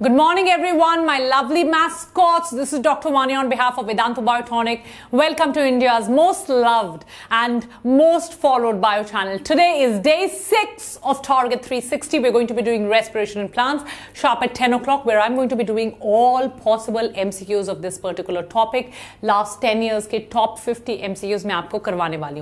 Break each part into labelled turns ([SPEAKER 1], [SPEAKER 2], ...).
[SPEAKER 1] Good morning, everyone, my lovely mascots. This is Dr. Mani on behalf of Vedanta Biotonic. Welcome to India's most loved and most followed bio channel. Today is day six of Target 360. We're going to be doing respiration plants sharp at 10 o'clock, where I'm going to be doing all possible MCQs of this particular topic. Last 10 years ke top 50 MCQs मैं आपको करवाने वाली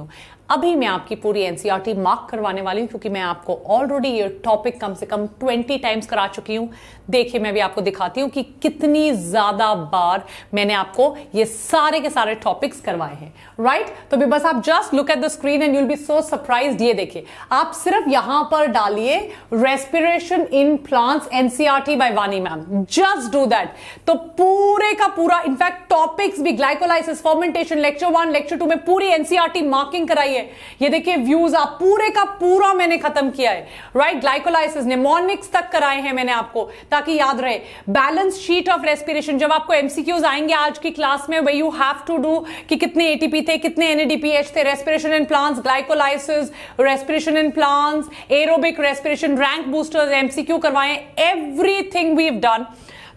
[SPEAKER 1] अभी मैं आपकी पूरी NCERT mark e करवाने वाली हूँ क्योंकि मैं आपको ऑलरेडी ये टॉपिक कम से कम ट्वेंटी टाइम्स करा चुकी हूँ देखिए मैं भी आपको दिखाती हूँ कि कितनी ज्यादा बार मैंने आपको ये सारे के सारे टॉपिक्स करवाए हैं राइट तो भी बस आप just look at the screen and you'll be so surprise ये देखिए आप सिर्फ यहां पर डालिए respiration in plants NCERT by Vani ma'am just do that तो पूरे का पूरा इनफैक्ट टॉपिक्स भी glycolysis fermentation lecture one lecture two में पूरी एनसीआरटी मार्किंग e कराई है ये देखिए व्यूज आप पूरे का पूरा मैंने खत्म किया है राइट ग्लाइकोलाइसिस निमोनिक्स तक कराए हैं मैंने आपको ताकि याद रहे बैलेंस शीट ऑफ रेस्पिरेशन जब आपको एमसीक्यूज आएंगे आज की क्लास में way you have to do कि कितने एटीपी थे कितने एनएडीपीएच थे respiration in plants glycolysis respiration in plants aerobic respiration rank boosters MCQ करवाए एवरीथिंग वी हैव डन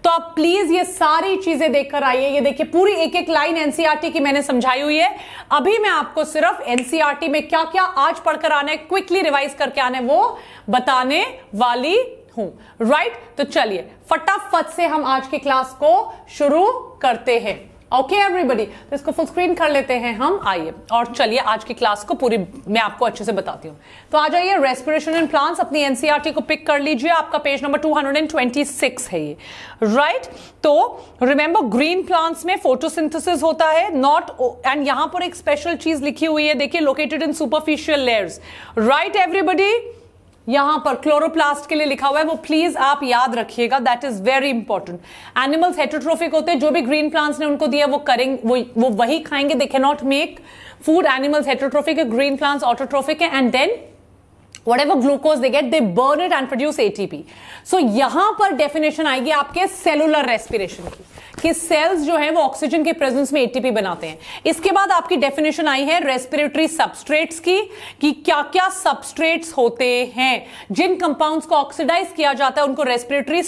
[SPEAKER 1] तो आप प्लीज ये सारी चीजें देखकर आइए ये देखिए पूरी एक एक लाइन एनसीआरटी की मैंने समझाई हुई है अभी मैं आपको सिर्फ एनसीआरटी e में क्या क्या आज पढ़कर आना है क्विकली रिवाइज करके आना है वो बताने वाली हूं राइट तो चलिए फटाफट से हम आज की क्लास को शुरू करते हैं ओके एवरीबडी तो इसको फुल स्क्रीन कर लेते हैं हम आइए और चलिए आज की क्लास को पूरी मैं आपको अच्छे से बताती हूँ तो आ जाइए रेस्पिरेशन एंड प्लांट्स अपनी एनसीईआरटी e को पिक कर लीजिए आपका पेज नंबर 226 है ये राइट right? तो रिमेंबर ग्रीन प्लांट्स में फोटोसिंथेसिस होता है नॉट एंड यहां पर एक स्पेशल चीज लिखी हुई है देखिए located in superficial layers right everybody यहां पर क्लोरोप्लास्ट के लिए लिखा हुआ है वो प्लीज आप याद रखिएगा that is very important animals heterotrophic होते हैं जो भी ग्रीन प्लांट्स ने उनको दिया वो करेंगे वो, वो वही खाएंगे they can not make food animals heterotrophic green plants autotrophic है and then whatever glucose they get, they burn it and produce ATP. So यहां पर definition आएगी आपके cellular respiration की कि सेल्स जो है वो ऑक्सीजन के प्रेजेंस में एटीपी बनाते हैं इसके बाद आपकी डेफिनेशन आई है रेस्पिरेटरी सबस्ट्रेट्स की कि क्या क्या सबस्ट्रेट्स होते हैं जिन कंपाउंड्स को ऑक्सीडाइज किया जाता है उनको रेस्पिरेटरी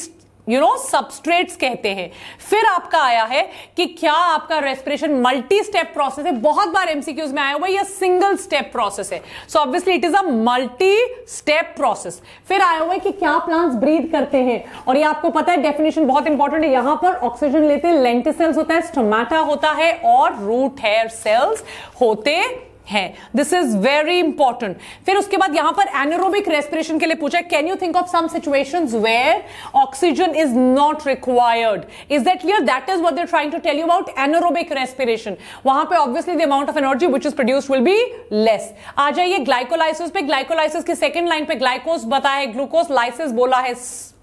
[SPEAKER 1] यू नो सबस्ट्रेट्स कहते हैं फिर आपका आया है कि क्या आपका रेस्पिरेशन मल्टी स्टेप प्रोसेस है बहुत बार एमसीक्यूज में आया हुआ या सिंगल स्टेप प्रोसेस है so obviously it is a multi step process फिर आया हुआ है कि क्या प्लांट्स ब्रीद करते हैं और ये आपको पता है डेफिनेशन बहुत इंपॉर्टेंट है यहां पर ऑक्सीजन लेते हैं लेंटिसेल्स होता है स्टोमेटा होता है और रूट हेयर सेल्स होते है दिस इज वेरी इंपॉर्टेंट फिर उसके बाद यहां पर एनोरोबिक रेस्पिरेशन के लिए पूछा can you think of some situation where oxygen is not required is that clear that is what they're trying to tell you about anaerobic respiration वहां पे obviously the amount of energy which is produce will be less आ जाइए glycolysis पे glycolysis की second line पे ग्लाइकोस बताया है glucose lysis बोला है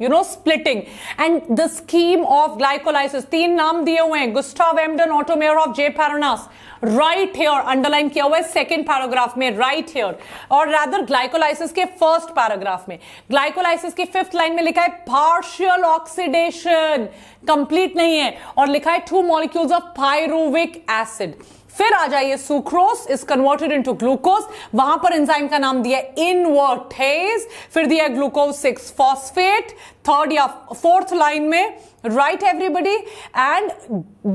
[SPEAKER 1] you know splitting and the scheme of glycolysis तीन नाम दिए हुए हैं Gustav Embden Otto Meyerhof of J Parnas right here underline किया हुआ है सेकेंड पैराग्राफ में राइट right हेयर और रादर ग्लाइकोलाइसिस के फर्स्ट पैराग्राफ में ग्लाइकोलाइसिस की फिफ्थ लाइन में लिखा है पार्शियल ऑक्सीडेशन कंप्लीट नहीं है और लिखा है two molecules of pyruvic acid फिर आ जाइए sucrose is converted into glucose वहां पर एंजाइम का नाम दिया इनवर्टेज फिर दिया ग्लूकोज सिक्स फॉस्फेट थर्ड या फोर्थ लाइन में राइट एवरीबडी एंड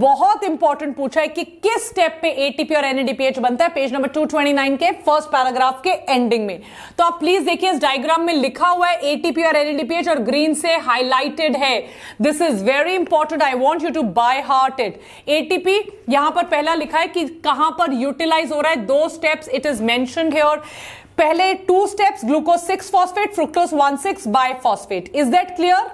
[SPEAKER 1] बहुत इंपॉर्टेंट पूछा है कि किस स्टेप पे एटीपी और एनएडीपीएच बनता है पेज नंबर 229 के फर्स्ट पैराग्राफ के एंडिंग में तो आप प्लीज देखिए इस डायग्राम में लिखा हुआ है एटीपी और एनएडीपीएच और ग्रीन से हाईलाइटेड है this is very important I want you to by heart it ATP यहां पर पहला लिखा है कि कहां पर यूटिलाइज हो रहा है दो स्टेप्स इट इज मैंशनड है और पहले two steps glucose six phosphate fructose one six bisphosphate is that clear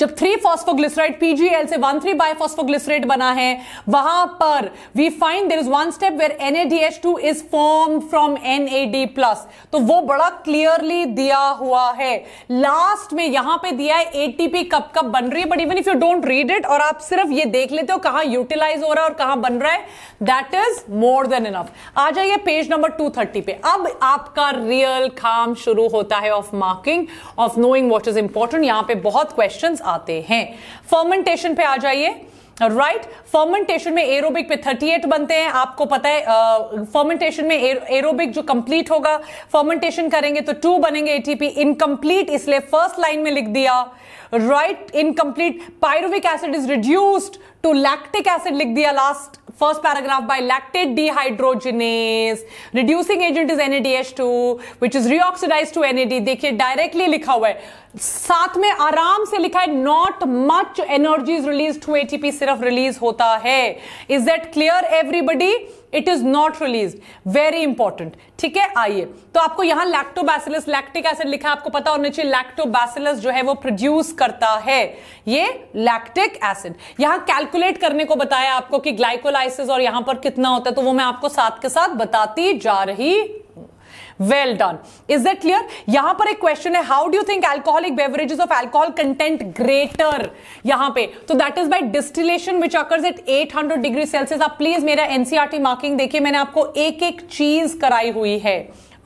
[SPEAKER 1] जब थ्री फॉस्फोग्लिसराइड पीजीएल से वन थ्री बायफॉस्फोग्लिसराइड बना है वहां पर we find there is one step where NADH two is form from NAD plus तो वो बड़ा clearly दिया हुआ है लास्ट में यहां पे दिया है एटीपी कब कब बन रही है but even if you don't read it और आप सिर्फ ये देख लेते हो कहां यूटिलाइज हो रहा है और कहां बन रहा है that is more than enough आ जाइए पेज नंबर 230 पे अब आपका रियल काम शुरू होता है of marking of knowing what is important यहां पे बहुत क्वेश्चंस आते हैं फर्मेंटेशन पे आ जाइए राइट right? फर्मेंटेशन में एरोबिक पे 38 बनते हैं आपको पता है फर्मेंटेशन uh, में एरोबिक जो कंप्लीट होगा फर्मेंटेशन करेंगे तो टू बनेंगे एटीपी इनकम्प्लीट इसलिए फर्स्ट लाइन में लिख दिया right incomplete pyruvic acid is reduced to lactic acid लिख दिया last First paragraph by lactate dehydrogenase. Reducing agent is NADH2, which is reoxidized to NAD. dekhiye directly likha hua hai साथ में आराम से लिखा है not much energy release to ATP सिर्फ release होता है is that clear everybody it is not release very important ठीक है आइए तो आपको यहां लैक्टोबैसिलस लैक्टिक एसिड लिखा है आपको पता होना चाहिए लैक्टोबैसिलस जो है वो प्रोड्यूस करता है ये लैक्टिक एसिड यहां कैलकुलेट करने को बताया आपको कि ग्लाइकोलाइसिस और यहां पर कितना होता है तो वो मैं आपको साथ के साथ बताती जा रही well done is that clear यहां पर एक क्वेश्चन है how do think alcoholic beverages of alcohol content greater यहां पे तो that is by distillation which occurs at 800 degree Celsius आप प्लीज मेरा एनसीआरटी मार्किंग e देखिए मैंने आपको एक एक चीज कराई हुई है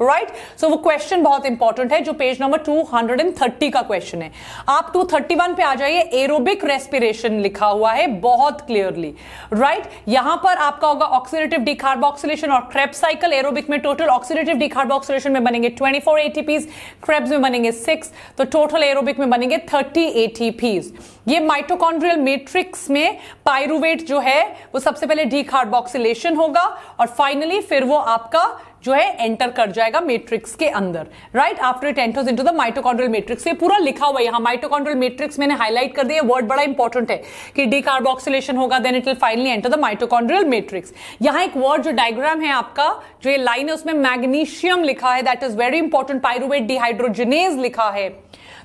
[SPEAKER 1] राइट right? सो so, वो क्वेश्चन बहुत इंपॉर्टेंट है जो पेज नंबर 230 का क्वेश्चन है आप 231 पे आ जाइए एरोबिक रेस्पिरेशन लिखा हुआ है बहुत क्लियरली राइट right? यहां पर आपका होगा ऑक्सीडेटिव डिकार्बोक्सिलेशन और क्रेप साइकिल एरोबिक में टोटल ऑक्सीडेटिव डिकार्बोक्सिलेशन में बनेंगे 24 एटीपीज क्रेप्स में बनेंगे 6 तो टोटल एरोबिक में बनेंगे 30 एटीपीज ये माइटोकॉन्ड्रियल मैट्रिक्स में पायरुवेट जो है वो सबसे पहले डिकार्बोक्सिलेशन होगा और फाइनली फिर वो आपका जो है एंटर कर जाएगा मेट्रिक्स के अंदर right after it enters into the mitochondrial matrix ये पूरा लिखा हुआ है यहाँ माइटोकॉन्ड्रियल मेट्रिक्स मैंने हाईलाइट कर दिया वर्ड बड़ा इंपॉर्टेंट है कि डीकार्बोक्सिलेशन होगा then it will finally enter the mitochondrial matrix यहां एक वर्ड जो डायग्राम है आपका जो ये लाइन है उसमें मैग्नीशियम लिखा है that is very important pyruvate dehydrogenase लिखा है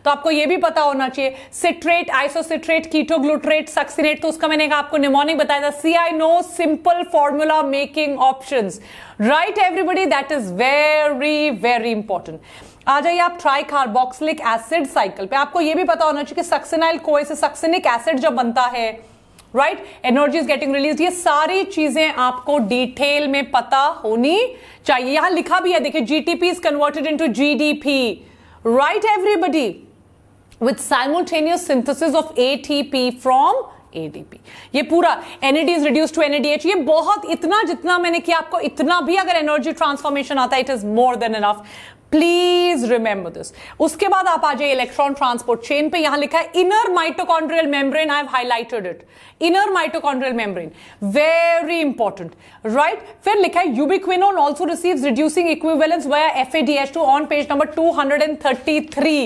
[SPEAKER 1] तो आपको यह भी पता होना चाहिए सिट्रेट आइसोसिट्रेट कीटोग्लूट्रेट सक्सिनेट तो उसका मैंने आपको निमोनिक बताया था see I know simple formula making option right everybody that is very very important आ जाइए आप ट्राई कार्बोक्सिलिक एसिड साइकिल पे आपको यह भी पता होना चाहिए कि सक्सिनाइल कोए से सक्सिनिक एसिड जब बनता है right energy is getting release ये सारी चीजें आपको डिटेल में पता होनी चाहिए यहां लिखा भी है देखिए GTP is converted into GDP right everybody with of a of ATP from ADP ये पूरा NAD is reduce to NADH ये बहुत इतना जितना मैंने किया आपको इतना भी अगर एनर्जी ट्रांसफॉर्मेशन आता है it is more than enough please remember this उसके बाद आप आ जाइए इलेक्ट्रॉन ट्रांसपोर्ट चेन पे यहां लिखा है inner mitochondrial membrane I have highlighted it inner mitochondrial membrane very important right फिर लिखा है ubiquinone also receive reducing equivalents via F on page number three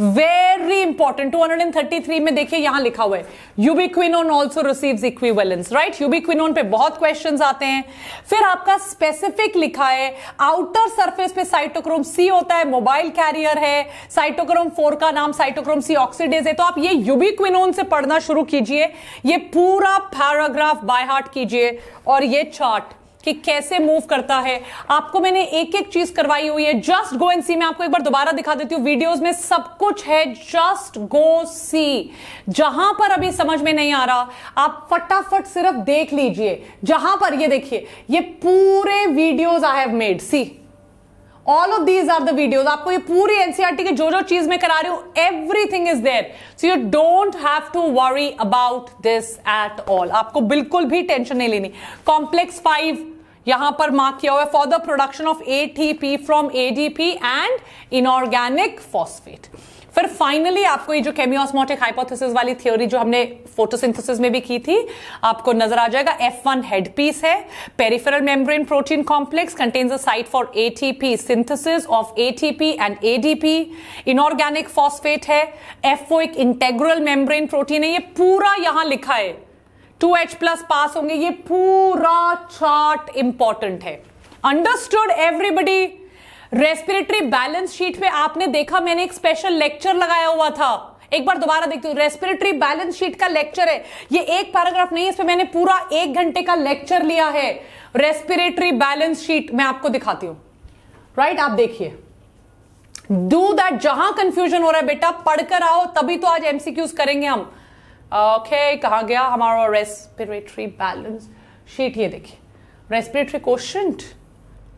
[SPEAKER 1] very important two hundred and thirty three में देखिए यहां लिखा हुआ है ubiquinone also receive equivalents right ubiquinone पे बहुत क्वेश्चन आते हैं फिर आपका स्पेसिफिक लिखा है आउटर सर्फेस पे साइटोक्रोम सी सी होता है मोबाइल कैरियर है साइटोक्रोम फोर का नाम साइटोक्रोम सी ऑक्सीडेज है तो आप ये यूबिक्विनोन से पढ़ना शुरू कीजिए ये पूरा पैराग्राफ बाय हार्ट कीजिए और ये चार्ट कि कैसे मूव करता है आपको मैंने एक एक चीज करवाई हुई है जस्ट गो एंड सी मैं आपको एक बार दोबारा दिखा देती हूं वीडियोस में सब कुछ है जस्ट गो सी जहां पर अभी समझ में नहीं आ रहा आप फटाफट सिर्फ देख लीजिए जहां पर ये देखिए ये पूरे videos I have made see all of these are the videos आपको ये पूरी एनसीआरटी e की जो जो चीज मैं करा रही हूं everything is there so you don't have to worry about this at all आपको बिल्कुल भी टेंशन नहीं लेनी कॉम्प्लेक्स फाइव यहां पर मार्क किया हुआ है for the production of ATP from ADP and inorganic phosphate फिर फाइनली आपको ये जो केमियोस्मोटिक हाइपोथेसिस वाली थ्योरी जो हमने फोटोसिंथेसिस में भी की थी आपको नजर आ जाएगा एफ वन हेड पीस है peripheral membrane protein complex contains a site for ATP synthesis of ATP and ADP inorganic phosphate है एफ ओ एक इंटेग्रल मेम्ब्रेन प्रोटीन है ये पूरा यहां लिखा है टू एच प्लस पास होंगे ये पूरा चार्ट इंपॉर्टेंट है understood everybody respiratory balance sheet पे आपने देखा मैंने एक स्पेशल लेक्चर लगाया हुआ था एक बार दोबारा देखती हूँ रेस्पिरेटरी बैलेंस शीट का लेक्चर है ये एक पैराग्राफ नहीं है इसमें मैंने पूरा एक घंटे का लेक्चर लिया है रेस्पिरेटरी बैलेंस शीट मैं आपको दिखाती हूं राइट right? आप देखिए डू दैट जहां कंफ्यूजन हो रहा है बेटा पढ़कर आओ तभी तो आज एमसीक्यूज करेंगे हम ओके okay, कहा गया हमारा रेस्पिरेटरी बैलेंस शीट ये देखिए रेस्पिरेटरी क्वेश्चन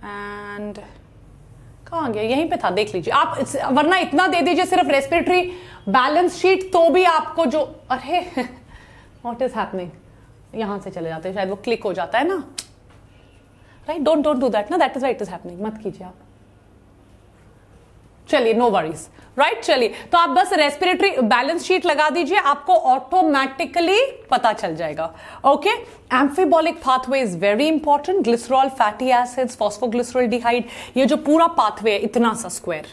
[SPEAKER 1] एंड कहाँ गया यहीं पे था देख लीजिए आप वरना इतना दे दीजिए सिर्फ रेस्पिरेटरी बैलेंस शीट तो भी आपको जो अरे वॉट इज हैपनिंग यहाँ से चले जाते हैं शायद वो क्लिक हो जाता है ना right don't don't do that ना that is what is happening मत कीजिए आप चलिए नो वरीज राइट चलिए तो आप बस रेस्पिरेटरी बैलेंस शीट लगा दीजिए आपको ऑटोमेटिकली पता चल जाएगा okay amphibolic pathway is very important glycerol fatty acids phosphoglycerol डिहाइड ये जो पूरा पाथवे है इतना सा स्क्वायर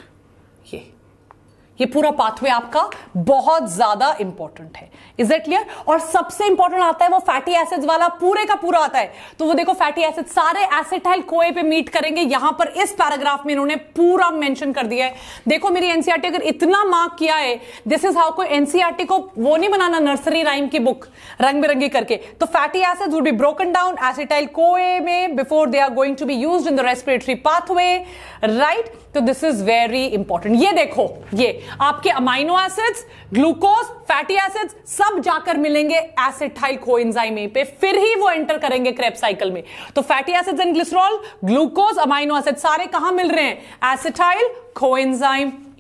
[SPEAKER 1] ये पूरा पाथवे आपका बहुत ज्यादा इंपॉर्टेंट है इज इट क्लियर और सबसे इंपॉर्टेंट आता है वो फैटी एसिड्स वाला पूरे का पूरा आता है तो वो देखो फैटी एसिड सारे एसिटाइल कोए पे मीट करेंगे यहां पर इस पैराग्राफ में इन्होंने पूरा मेंशन कर दिया है देखो मेरी एनसीआरटी e अगर इतना मार्क किया है दिस इज हाउ को एनसीआरटी को वो नहीं बनाना नर्सरी राइम की बुक रंग बिरंगी करके तो fatty acid would be broken down acetyl CoA में before they are going to be use in the respiratory pathway right तो दिस इज वेरी इंपॉर्टेंट ये देखो ये आपके amino acids glucose fatty acids सब जाकर मिलेंगे एसिडाइल को ए पे फिर ही वो एंटर करेंगे क्रेप साइकिल में तो fatty acids and glycerol glucose amino acid सारे कहां मिल रहे हैं acetyl 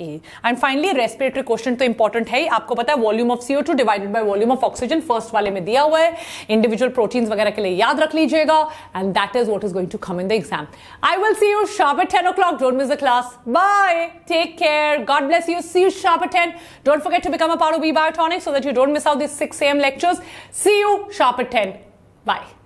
[SPEAKER 1] CoA and finally respiratory question तो इंपॉर्टेंट है आपको पता है volume of CO two divided by volume of oxygen first वाले में दिया हुआ है इंडिविजुअल प्रोटीन्स वगैरह के लिए याद रख लीजिएगा and that is what is going to come in the exam I will see you sharp at ten o'clock don't miss the class bye take care God bless you see you sharp at ten don't forget to become a part of B Biotonic so that you don't miss out this six M lectures see you sharp at ten bye